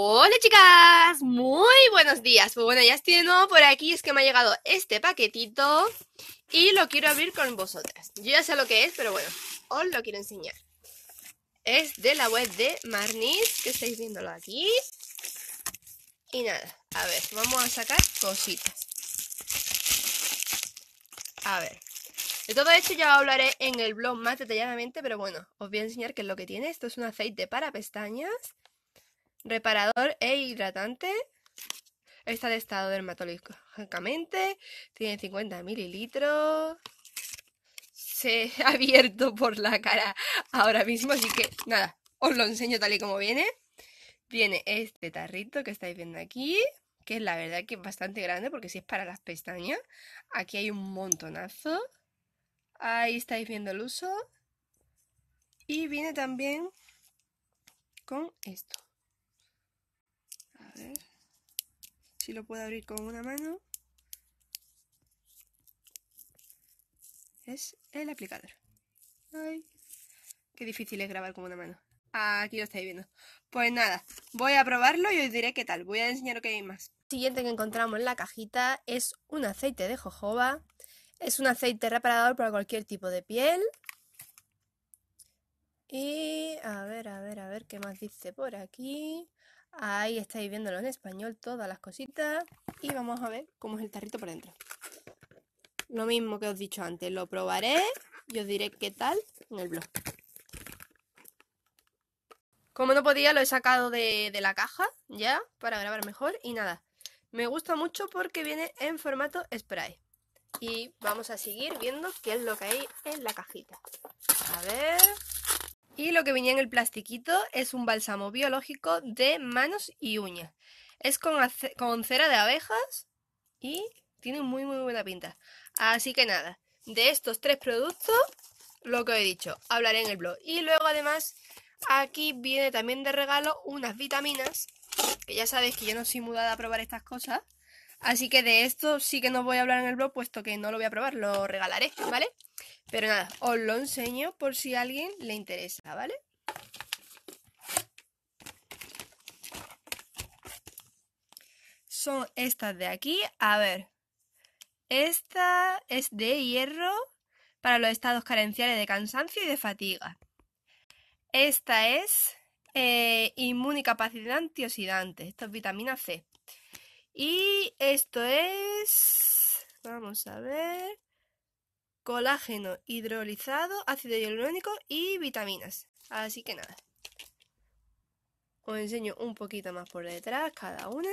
Hola chicas, muy buenos días. Pues bueno, ya estoy de nuevo por aquí, es que me ha llegado este paquetito y lo quiero abrir con vosotras. Yo ya sé lo que es, pero bueno, os lo quiero enseñar. Es de la web de Marnis, que estáis viéndolo aquí. Y nada, a ver, vamos a sacar cositas. A ver, de todo esto ya hablaré en el blog más detalladamente, pero bueno, os voy a enseñar qué es lo que tiene. Esto es un aceite para pestañas reparador e hidratante. Está de estado dermatológicamente, tiene 50 mililitros. Se ha abierto por la cara ahora mismo, así que nada, os lo enseño tal y como viene. Viene este tarrito que estáis viendo aquí, que es la verdad que es bastante grande porque si es para las pestañas. Aquí hay un montonazo. Ahí estáis viendo el uso. Y viene también con esto si lo puedo abrir con una mano. Es el aplicador. Ay, qué difícil es grabar con una mano. Aquí lo estáis viendo. Pues nada, voy a probarlo y os diré qué tal. Voy a enseñaros que hay más. siguiente que encontramos en la cajita es un aceite de jojoba. Es un aceite reparador para cualquier tipo de piel. Y a ver, a ver, a ver qué más dice por aquí. Ahí estáis viéndolo en español, todas las cositas. Y vamos a ver cómo es el tarrito por dentro. Lo mismo que os he dicho antes, lo probaré y os diré qué tal en el blog. Como no podía, lo he sacado de, de la caja ya para grabar mejor. Y nada, me gusta mucho porque viene en formato spray. Y vamos a seguir viendo qué es lo que hay en la cajita. A ver, y lo que venía en el plastiquito es un bálsamo biológico de manos y uñas. Es con, cera de abejas y tiene muy muy buena pinta. Así que nada, de estos tres productos, lo que he dicho, hablaré en el blog. Y luego además, aquí viene también de regalo unas vitaminas, que ya sabéis que yo no soy mudada a probar estas cosas. Así que de esto sí que no voy a hablar en el blog, puesto que no lo voy a probar, lo regalaré, ¿vale? Pero nada, os lo enseño por si a alguien le interesa, ¿vale? Son estas de aquí. A ver. Esta es de hierro para los estados carenciales de cansancio y de fatiga. Esta es eh, capacidad antioxidante. Esto es vitamina C. Y esto es... Vamos a ver colágeno hidrolizado, ácido hialurónico y vitaminas. Así que nada. Os enseño un poquito más por detrás cada una.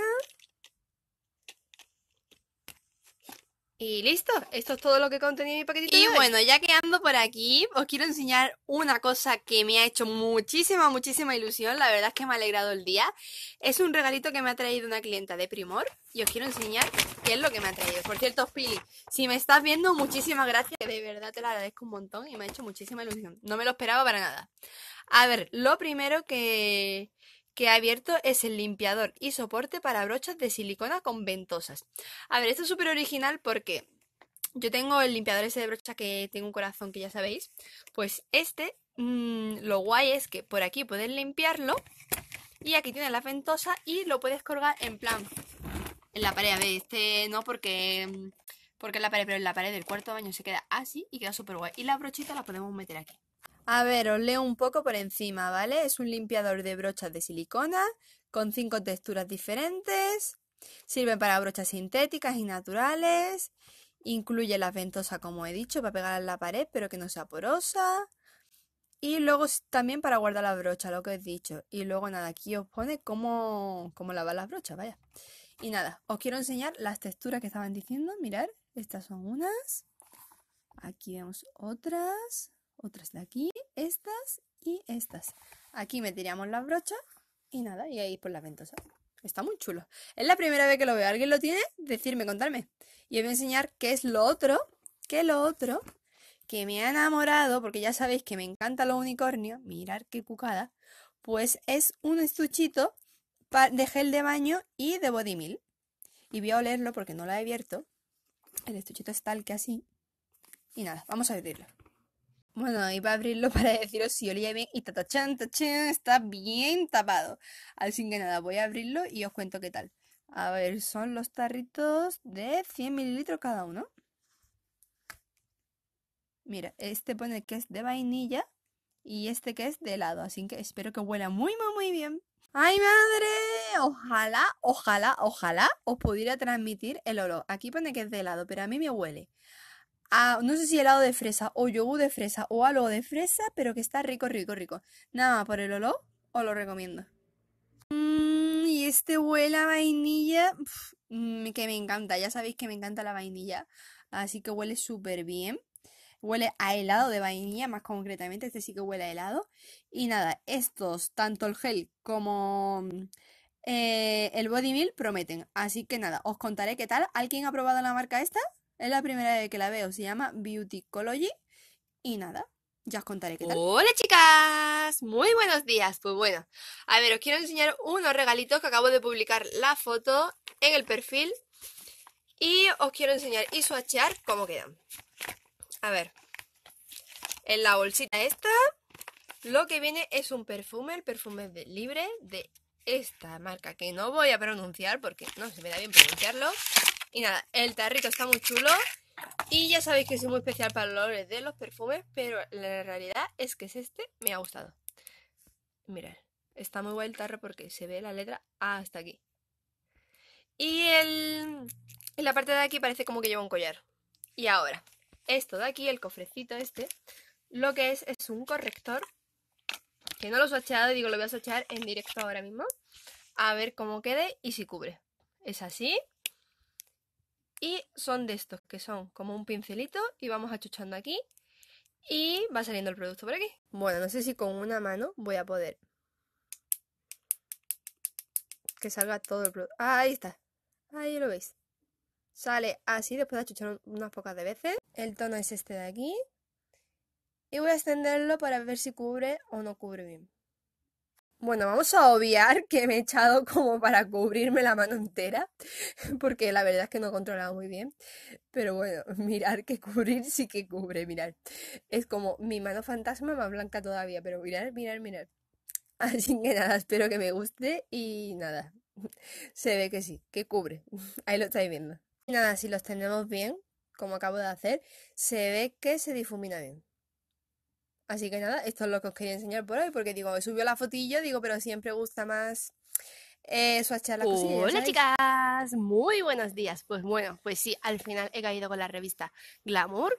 Y listo, esto es todo lo que contenía mi paquetito. Y bueno, ya que ando por aquí, os quiero enseñar una cosa que me ha hecho muchísima, muchísima ilusión. La verdad es que me ha alegrado el día. Es un regalito que me ha traído una clienta de Primor y os quiero enseñar qué es lo que me ha traído. Por cierto, Pili, si me estás viendo, muchísimas gracias. De verdad te lo agradezco un montón y me ha hecho muchísima ilusión. No me lo esperaba para nada. A ver, lo primero que, que ha abierto es el limpiador y soporte para brochas de silicona con ventosas. A ver, esto es súper original porque yo tengo el limpiador ese de brocha que tengo un corazón que ya sabéis. Pues este, mm, lo guay es que por aquí puedes limpiarlo y aquí tienes la ventosa y lo puedes colgar en plan en la pared. A ver, este no porque mm, porque la pared, pero en la pared del cuarto baño se queda así y queda súper guay. Y la brochita la podemos meter aquí. A ver, os leo un poco por encima, ¿vale? Es un limpiador de brochas de silicona con cinco texturas diferentes. Sirve para brochas sintéticas y naturales. Incluye la ventosa, como he dicho, para pegar en la pared, pero que no sea porosa. Y luego también para guardar la brocha, lo que he dicho. Y luego nada, aquí os pone cómo, cómo lavar las brochas, vaya. Y nada, os quiero enseñar las texturas que estaban diciendo. Mirad, estas son unas. Aquí vemos otras otras de aquí, estas y estas. Aquí meteríamos la brocha y nada, y ahí por la ventosa Está muy chulo. Es la primera vez que lo veo. ¿Alguien lo tiene? Decirme, contarme. Y os voy a enseñar qué es lo otro, qué lo otro que me ha enamorado, porque ya sabéis que me encanta Lo unicornio, mirad qué cucada, pues es un estuchito de gel de baño y de body meal. Y voy a olerlo porque no lo he abierto. El estuchito es tal que así. Y nada, vamos a abrirlo. Bueno, iba a abrirlo para deciros oh, si olía bien y está bien tapado. Así que nada, voy a abrirlo y os cuento qué tal. A ver, son los tarritos de 100 mililitros cada uno. Mira, este pone que es de vainilla y este que es de helado, así que espero que huela muy, muy, muy bien. ¡Ay, madre! Ojalá, ojalá, ojalá os pudiera transmitir el olor. Aquí pone que es de helado, pero a mí me huele Ah, no sé si helado de fresa o yogur de fresa o algo de fresa, pero que está rico, rico, rico. Nada más por el olor, os lo recomiendo. Mm, y este huele a vainilla, que me encanta, ya sabéis que me encanta la vainilla, así que huele súper bien. Huele a helado de vainilla, más concretamente, este sí que huele a helado. Y nada, estos, tanto el gel como eh, el body meal, prometen. Así que nada, os contaré qué tal. ¿Alguien ha probado la marca esta? Es la primera vez que la veo. Se llama Beauty Beautycology. Y nada, ya os contaré qué tal. Hola chicas, muy buenos días. Pues bueno, a ver, os quiero enseñar unos regalitos que acabo de publicar la foto en el perfil. Y os quiero enseñar y swatchear cómo quedan. A ver, en la bolsita esta, lo que viene es un perfume, el perfume libre de esta marca que no voy a pronunciar porque no se me da bien pronunciarlo. Y nada, el tarrito está muy chulo. Y ya sabéis que es muy especial para los olores de los perfumes, pero la realidad es que es este me ha gustado. Mirad, está muy guay el tarro porque se ve la letra hasta aquí. Y el, en la parte de aquí parece como que lleva un collar. Y ahora, esto de aquí, el cofrecito este, lo que es es un corrector, que no lo he y digo, lo voy a sochear en directo ahora mismo, a ver cómo quede y si cubre. Es así, y son de estos que son como un pincelito y vamos achuchando aquí y va saliendo el producto por aquí. Bueno, no sé si con una mano voy a poder que salga todo el producto. Ah, ahí está. Ahí lo veis. Sale así después de achuchar unas pocas veces. El tono es este de aquí. Y voy a extenderlo para ver si cubre o no cubre bien. Bueno, vamos a obviar que me he echado como para cubrirme la mano entera, porque la verdad es que no he controlado muy bien. Pero bueno, mirar que cubrir sí que cubre, mirar. Es como mi mano fantasma más blanca todavía, pero mirar, mirar, mirar. Así que nada, espero que me guste y nada, se ve que sí, que cubre. Ahí lo estáis viendo. Nada, si los tenemos bien, como acabo de hacer, se ve que se difumina bien. Así que nada, esto es lo que os quería enseñar por hoy, porque digo, subió la fotilla, digo, pero siempre gusta más eh, la cosilla. Hola chicas, muy buenos días. Pues bueno, pues sí, al final he caído con la revista Glamour,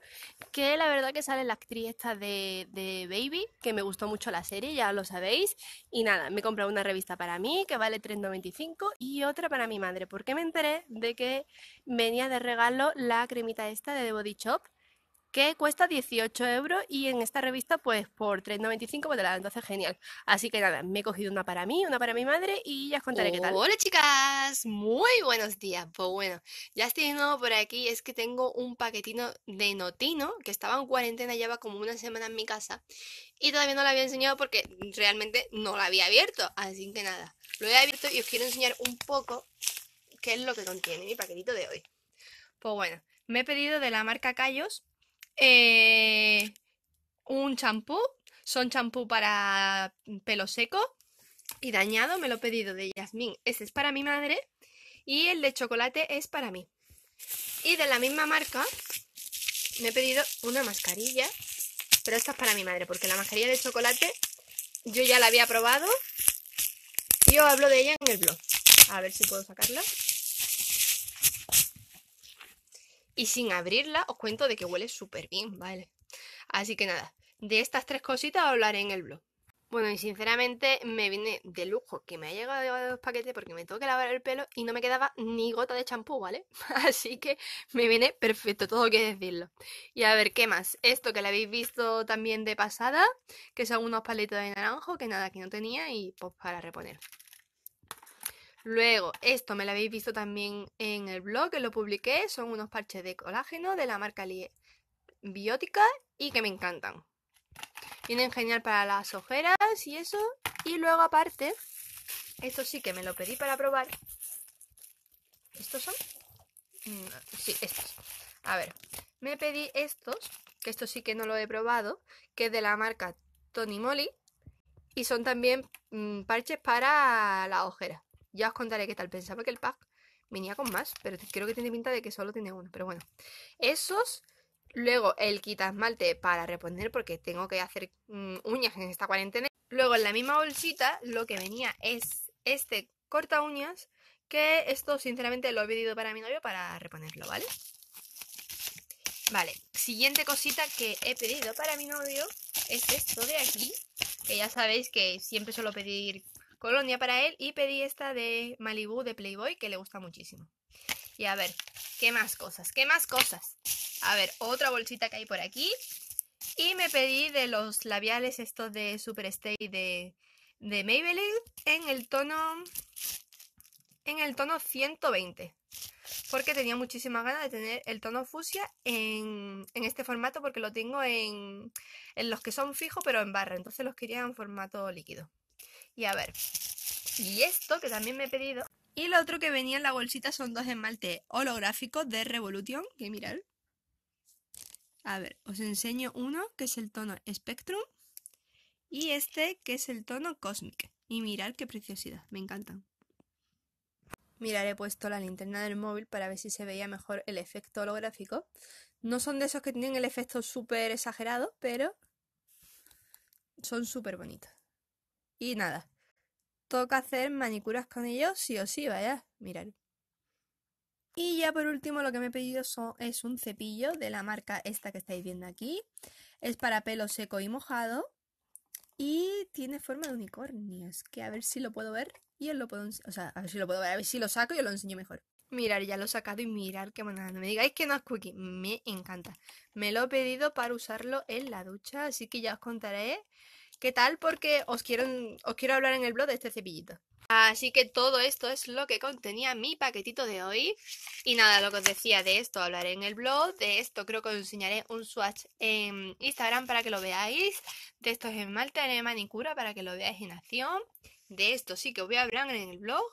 que la verdad que sale la actriz esta de, de Baby, que me gustó mucho la serie, ya lo sabéis. Y nada, me he comprado una revista para mí, que vale 3,95, y otra para mi madre, porque me enteré de que venía de regalo la cremita esta de The Body Shop que cuesta 18 euros y en esta revista pues por 3,95 pues te la entonces genial. Así que nada, me he cogido una para mí, una para mi madre y ya os contaré qué tal. Hola chicas, muy buenos días. Pues bueno, ya estoy de nuevo por aquí, es que tengo un paquetito de notino que estaba en cuarentena, lleva como una semana en mi casa y todavía no lo había enseñado porque realmente no lo había abierto, así que nada, lo he abierto y os quiero enseñar un poco qué es lo que contiene mi paquetito de hoy. Pues bueno, me he pedido de la marca Callos eh, un champú. Son champú para mm, pelo seco y dañado. Me lo he pedido de Yasmín. ese es para mi madre. Y el de chocolate es para mí. Y de la misma marca me he pedido una mascarilla. Pero esta es para mi madre. Porque la mascarilla de chocolate yo ya la había probado. Y os hablo de ella en el blog. A ver si puedo sacarla. Y sin abrirla os cuento de que huele súper bien, ¿vale? Así que nada, de estas tres cositas hablaré en el blog. Bueno, y sinceramente me viene de lujo que me ha llegado de dos paquetes porque me tengo que lavar el pelo y no me quedaba ni gota de champú, ¿vale? Así que me viene perfecto, todo que decirlo. Y a ver, ¿qué más? Esto que lo habéis visto también de pasada, que son unos paletos de naranjo, que nada, que no tenía y pues para reponer. Luego, esto me lo habéis visto también en el blog que lo publiqué, son unos parches de colágeno de la marca Lie biótica y que me encantan. Vienen genial para las ojeras y eso. Y luego aparte, esto sí que me lo pedí para probar. ¿Estos son? Mm, sí, estos. A ver, me pedí estos, que esto sí que no lo he probado, que es de la marca Tony Moly. Y son también mm, parches para las ojeras. Ya os contaré qué tal. Pensaba que el pack venía con más, pero creo que tiene pinta de que solo tiene uno. Pero bueno, esos. Luego el quita esmalte para reponer porque tengo que hacer mm, uñas en esta cuarentena. Luego en la misma bolsita lo que venía es este corta uñas que esto sinceramente lo he pedido para mi novio para reponerlo, ¿vale? Vale, siguiente cosita que he pedido para mi novio es esto de aquí, que ya sabéis que siempre suelo pedir Colonia para él y pedí esta de Malibu de Playboy que le gusta muchísimo. Y a ver, ¿qué más cosas? ¿Qué más cosas? A ver, otra bolsita que hay por aquí. Y me pedí de los labiales estos de Superstay de, de Maybelline en el tono en el tono 120 porque tenía muchísima ganas de tener el tono Fusia en, en este formato porque lo tengo en, en, los que son fijos pero en barra entonces los quería en formato líquido y a ver. Y esto que también me he pedido. Y lo otro que venía en la bolsita son dos esmaltes holográficos de Revolution. Que mirad. ¿eh? A ver, os enseño uno que es el tono Spectrum. Y este que es el tono Cosmic. Y mirad qué preciosidad. Me encantan. mirar he puesto la linterna del móvil para ver si se veía mejor el efecto holográfico. No son de esos que tienen el efecto súper exagerado, pero son súper bonitos. Y nada, toca hacer manicuras con ellos sí o sí, vaya, mirar. Y ya por último lo que me he pedido son, es un cepillo de la marca esta que estáis viendo aquí. Es para pelo seco y mojado. Y tiene forma de unicornio. Es que a ver si lo puedo ver y os lo puedo... O sea, a ver si lo puedo ver, a ver si lo saco y os lo enseño mejor. Mirar, ya lo he sacado y mirar qué manada. No me digáis que no es cookie. Me encanta. Me lo he pedido para usarlo en la ducha, así que ya os contaré ¿Qué tal? Porque os quiero, quiero hablar en el blog de este cepillito. Así que todo esto es lo que contenía mi paquetito de hoy. Y nada, lo que os decía de esto hablaré en el blog. De esto creo que os enseñaré un swatch en Instagram para que lo veáis. De esto en Malta en manicura para que lo veáis en acción. De esto sí que os voy a hablar en el blog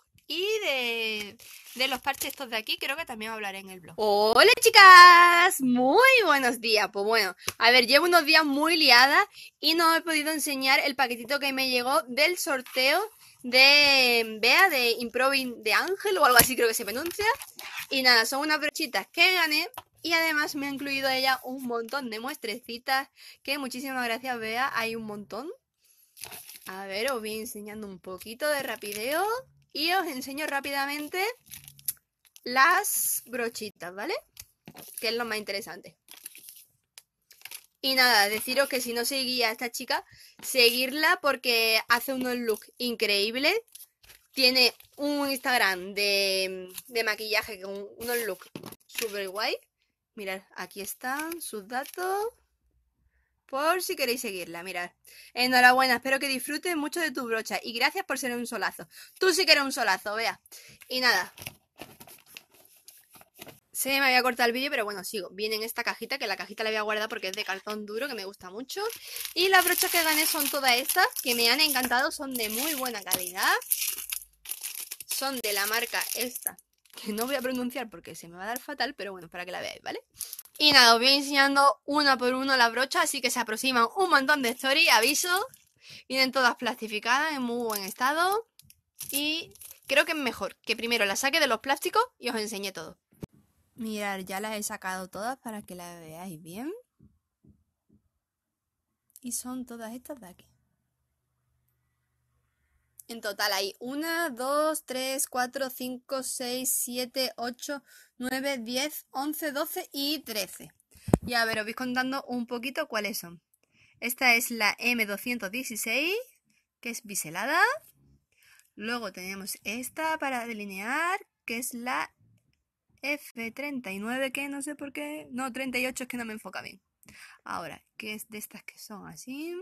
de, los parches estos de aquí, creo que también hablaré en el blog. Hola chicas, muy buenos días. Pues bueno, a ver, llevo unos días muy liada y no he podido enseñar el paquetito que me llegó del sorteo de Bea, de Improving de Ángel o algo así creo que se pronuncia. Y nada, son unas brochitas que gané y además me ha incluido ella un montón de muestrecitas que muchísimas gracias Bea, hay un montón. A ver, os voy enseñando un poquito de rapideo. Y os enseño rápidamente las brochitas, ¿vale? Que es lo más interesante. Y nada, deciros que si no seguía a esta chica, seguirla porque hace unos look increíbles. Tiene un Instagram de, maquillaje con unos look súper guay. Mirad, aquí están sus datos por si queréis seguirla, mirad. Enhorabuena, espero que disfrutes mucho de tu brocha y gracias por ser un solazo. Tú sí que eres un solazo, vea. Y nada. Se me había cortado el vídeo, pero bueno, sigo. Viene en esta cajita, que la cajita la voy a guardar porque es de cartón duro, que me gusta mucho. Y las brochas que gané son todas estas, que me han encantado, son de muy buena calidad. Son de la marca esta, que no voy a pronunciar porque se me va a dar fatal, pero bueno, para que la veáis, ¿vale? Y nada, os voy enseñando una por una la brocha, así que se aproximan un montón de stories, aviso. Vienen todas plastificadas, en muy buen estado. Y creo que es mejor que primero las saque de los plásticos y os enseñe todo. Mirad, ya las he sacado todas para que las veáis bien. Y son todas estas de aquí. En total hay una, dos, tres, cuatro, cinco, seis, siete, ocho... 9, 10, 11, 12 y 13. Y a ver, os voy contando un poquito cuáles son. Esta es la M216, que es biselada. Luego tenemos esta para delinear, que es la F39, que no sé por qué. No, 38 es que no me enfoca bien. Ahora, que es de estas que son así.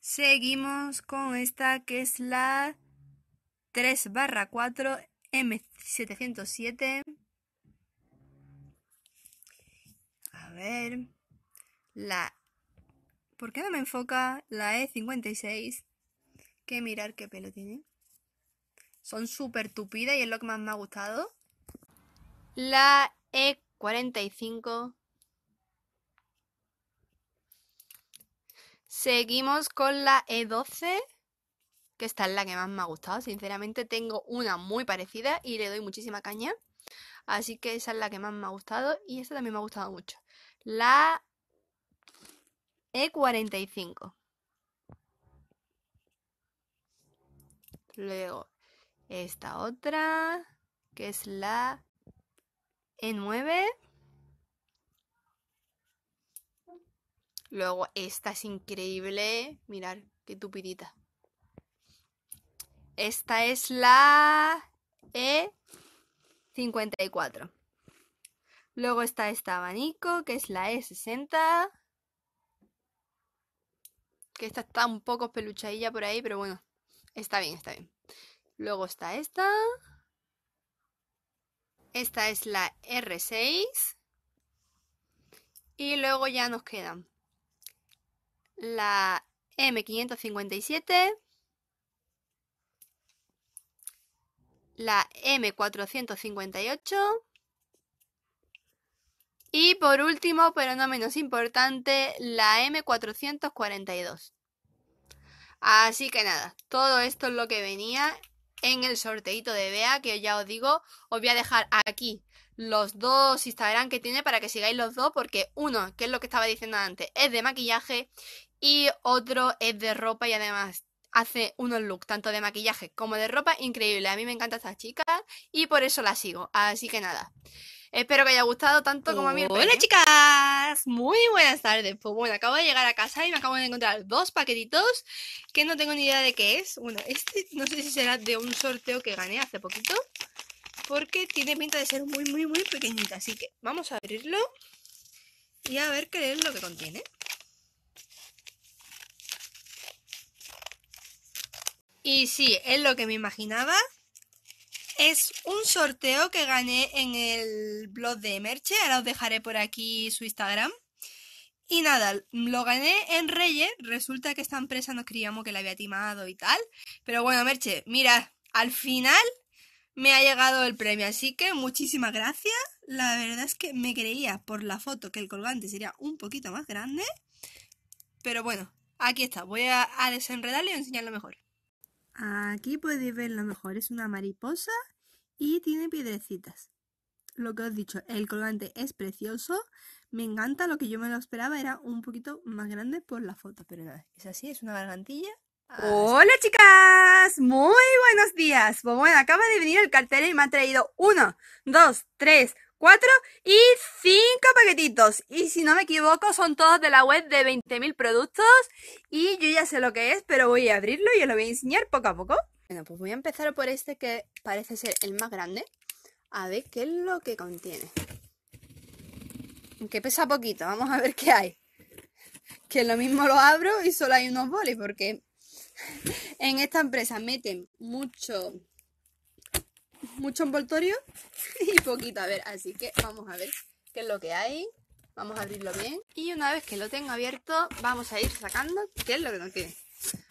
Seguimos con esta que es la 3 barra 4 M707. A ver. La. ¿Por qué no me enfoca la E56? Que mirar qué pelo tiene. Son súper tupidas y es lo que más me ha gustado. La E45. Seguimos con la E12 que esta es la que más me ha gustado. Sinceramente tengo una muy parecida y le doy muchísima caña. Así que esa es la que más me ha gustado y esta también me ha gustado mucho. La E45. Luego, esta otra, que es la E9. Luego, esta es increíble. Mirar, qué tupidita. Esta es la E54. Luego está esta abanico, que es la E60. Que esta está un poco peluchadilla por ahí, pero bueno, está bien, está bien. Luego está esta. Esta es la R6. Y luego ya nos quedan la M557 la M458. Y por último, pero no menos importante, la M442. Así que nada, todo esto es lo que venía en el sorteito de Bea, que ya os digo, os voy a dejar aquí los dos Instagram que tiene para que sigáis los dos, porque uno, que es lo que estaba diciendo antes, es de maquillaje y otro es de ropa y además hace unos looks tanto de maquillaje como de ropa increíble. A mí me encanta esta chica y por eso la sigo. Así que nada. Espero que haya gustado tanto como a mí. Hola chicas, muy buenas tardes. Pues bueno, acabo de llegar a casa y me acabo de encontrar dos paquetitos que no tengo ni idea de qué es. Bueno, este no sé si será de un sorteo que gané hace poquito, porque tiene pinta de ser muy, muy, muy pequeñita. Así que vamos a abrirlo y a ver qué es lo que contiene. Y sí, es lo que me imaginaba. Es un sorteo que gané en el blog de Merche. Ahora os dejaré por aquí su Instagram. Y nada, lo gané en Reyes. Resulta que esta empresa nos creíamos que la había timado y tal. Pero bueno, Merche, mira, al final me ha llegado el premio. Así que muchísimas gracias. La verdad es que me creía por la foto que el colgante sería un poquito más grande. Pero bueno, aquí está. Voy a, desenredarlo y enseñarlo mejor. Aquí podéis ver lo mejor, es una mariposa y tiene piedrecitas. Lo que os he dicho, el colgante es precioso, me encanta, lo que yo me lo esperaba era un poquito más grande por la foto, pero nada, es así, es una gargantilla. Ah, Hola chicas, muy buenos días. Pues bueno, acaba de venir el cartel y me ha traído uno, dos, tres, 4 y 5 paquetitos. Y si no me equivoco, son todos de la web de 20.000 productos. Y yo ya sé lo que es, pero voy a abrirlo y os lo voy a enseñar poco a poco. Bueno, pues voy a empezar por este que parece ser el más grande. A ver qué es lo que contiene. Aunque pesa poquito, vamos a ver qué hay. Que lo mismo lo abro y solo hay unos bolis, porque en esta empresa meten mucho mucho envoltorio y poquito a ver. Así que vamos a ver qué es lo que hay. Vamos a abrirlo bien. Y una vez que lo tengo abierto, vamos a ir sacando qué es lo que nos tiene.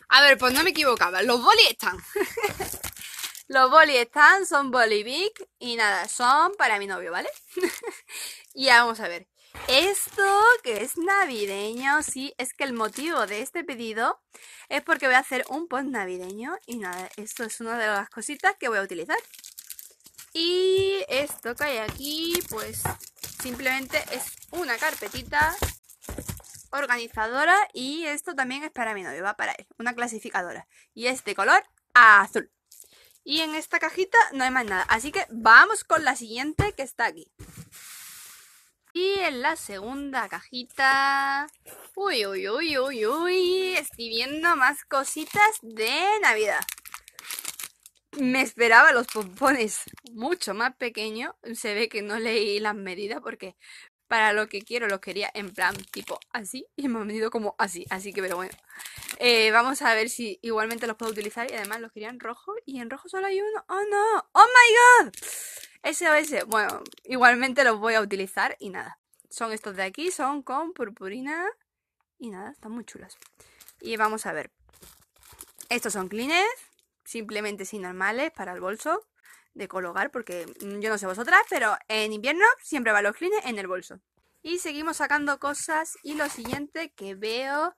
A ver, pues no me equivocaba. Los bolis están. Los bolis están, son boli big y nada, son para mi novio, ¿vale? y ya vamos a ver. Esto que es navideño, sí, es que el motivo de este pedido es porque voy a hacer un post navideño y nada, esto es una de las cositas que voy a utilizar. Y esto que hay aquí, pues simplemente es una carpetita organizadora y esto también es para mi novio, va para él, una clasificadora. Y es de color azul. Y en esta cajita no hay más nada, así que vamos con la siguiente que está aquí. Y en la segunda cajita... Uy, uy, uy, uy, uy, estoy viendo más cositas de Navidad. Me esperaba los pompones mucho más pequeños. Se ve que no leí las medidas porque para lo que quiero los quería en plan tipo así y me han venido como así. Así que, pero bueno. Eh, vamos a ver si igualmente los puedo utilizar y además los quería en rojo y en rojo solo hay uno. ¡Oh no! ¡Oh my god! SOS. Bueno, igualmente los voy a utilizar y nada. Son estos de aquí, son con purpurina y nada, están muy chulos. Y vamos a ver. Estos son Kleenex simplemente sin normales para el bolso de colgar. porque mm, yo no sé vosotras, pero en invierno siempre va los clines en el bolso. Y seguimos sacando cosas y lo siguiente que veo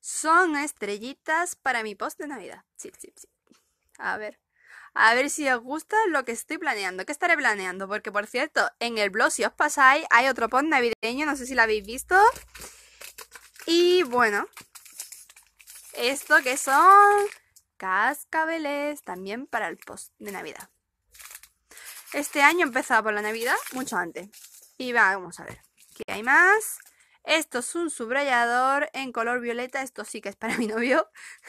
son estrellitas para mi post de Navidad. Sí, sí, sí. A ver. A ver si os gusta lo que estoy planeando. ¿Qué estaré planeando? Porque, por cierto, en el blog, si os pasáis, hay otro post navideño. No sé si lo habéis visto. Y bueno. Esto que son cascabeles también para el post de Navidad. Este año empezaba por la Navidad, mucho antes. Y vamos a ver, ¿qué hay más? Esto es un subrayador en color violeta, esto sí que es para mi novio.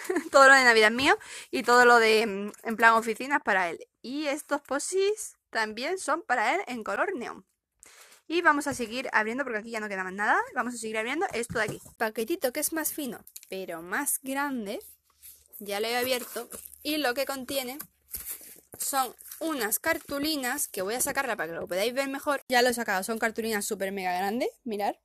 todo lo de Navidad es mío y todo lo de mm, en plan oficinas para él. Y estos posis también son para él en color neón. Y vamos a seguir abriendo porque aquí ya no queda más nada. Vamos a seguir abriendo esto de aquí. Paquetito que es más fino, pero más grande ya lo he abierto, y lo que contiene son unas cartulinas, que voy a sacarla para que lo podáis ver mejor, ya lo he sacado, son cartulinas súper mega grandes, mirar.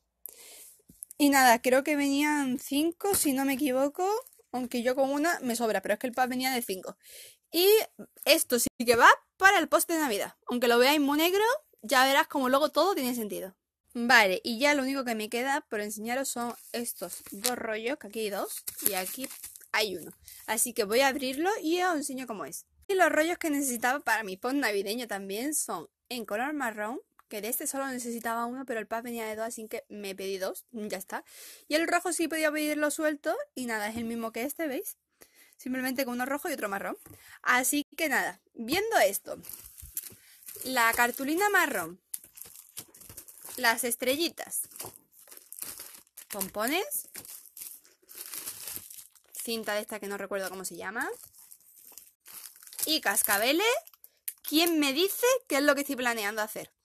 Y nada, creo que venían cinco, si no me equivoco, aunque yo con una me sobra, pero es que el pack venía de 5. Y esto sí que va para el post de Navidad, aunque lo veáis muy negro, ya verás como luego todo tiene sentido. Vale, y ya lo único que me queda por enseñaros son estos dos rollos, que aquí hay dos, y aquí uno. Así que voy a abrirlo y os enseño cómo es. Y los rollos que necesitaba para mi pon navideño también son en color marrón, que de este solo necesitaba uno, pero el pack venía de dos, así que me pedí dos, mm, ya está. Y el rojo sí podía pedirlo suelto, y nada, es el mismo que este, ¿veis? Simplemente con uno rojo y otro marrón. Así que nada, viendo esto, la cartulina marrón, las estrellitas, pompones, cinta de esta que no recuerdo cómo se llama. Y cascabeles. ¿Quién me dice qué es lo que estoy planeando hacer?